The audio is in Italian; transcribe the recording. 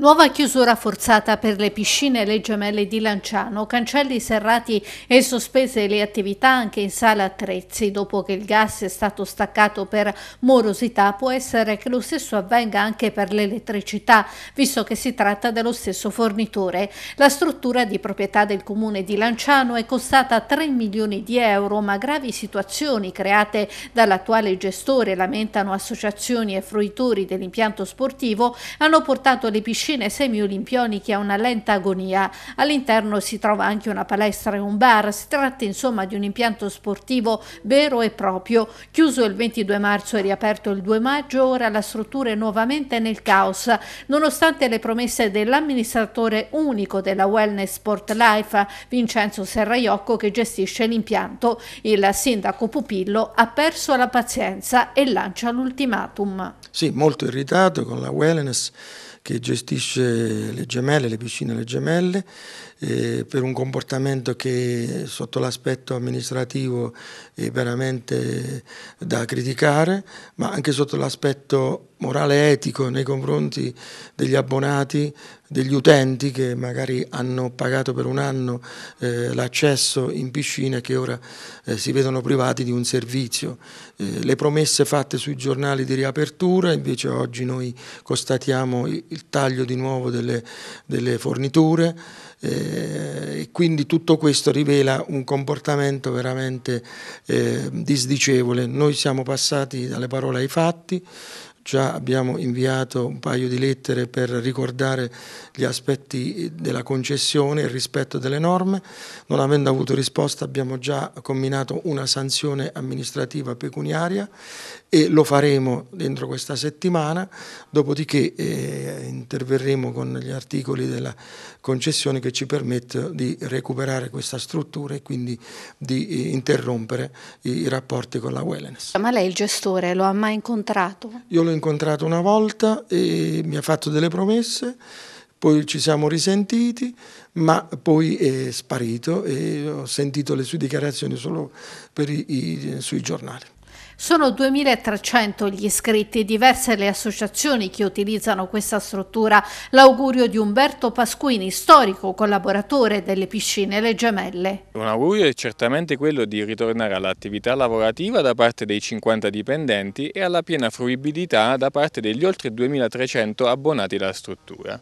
Nuova chiusura forzata per le piscine e le gemelle di Lanciano, cancelli serrati e sospese le attività anche in sala attrezzi, dopo che il gas è stato staccato per morosità può essere che lo stesso avvenga anche per l'elettricità, visto che si tratta dello stesso fornitore. La struttura di proprietà del comune di Lanciano è costata 3 milioni di euro, ma gravi situazioni create dall'attuale gestore, lamentano associazioni e fruitori dell'impianto sportivo, hanno portato le piscine piscine semi-olimpioniche a una lenta agonia. All'interno si trova anche una palestra e un bar. Si tratta insomma di un impianto sportivo vero e proprio. Chiuso il 22 marzo e riaperto il 2 maggio, ora la struttura è nuovamente nel caos. Nonostante le promesse dell'amministratore unico della Wellness Sport Life, Vincenzo Serraiocco, che gestisce l'impianto, il sindaco Pupillo ha perso la pazienza e lancia l'ultimatum. Sì, molto irritato con la Wellness che gestisce le gemelle, le piscine alle gemelle, eh, per un comportamento che sotto l'aspetto amministrativo è veramente da criticare, ma anche sotto l'aspetto morale etico nei confronti degli abbonati, degli utenti che magari hanno pagato per un anno eh, l'accesso in piscina e che ora eh, si vedono privati di un servizio. Eh, le promesse fatte sui giornali di riapertura, invece oggi noi constatiamo il taglio di nuovo delle, delle forniture eh, e quindi tutto questo rivela un comportamento veramente eh, disdicevole. Noi siamo passati dalle parole ai fatti, già abbiamo inviato un paio di lettere per ricordare gli aspetti della concessione e il rispetto delle norme, non avendo avuto risposta abbiamo già combinato una sanzione amministrativa pecuniaria e lo faremo dentro questa settimana, dopodiché eh, interverremo con gli articoli della concessione che ci permettono di recuperare questa struttura e quindi di eh, interrompere i, i, rapporti con la Wellness. Ma lei il gestore lo ha mai incontrato? Io l'ho incontrato una volta e mi ha fatto delle promesse, poi ci siamo risentiti, ma poi è sparito e ho sentito le sue dichiarazioni solo i, i, sui giornali. Sono 2.300 gli iscritti, diverse le associazioni che utilizzano questa struttura. L'augurio di Umberto Pasquini, storico collaboratore delle piscine Le Gemelle. Un augurio è certamente quello di ritornare all'attività lavorativa da parte dei 50 dipendenti e alla piena fruibilità da parte degli oltre 2.300 abbonati alla struttura.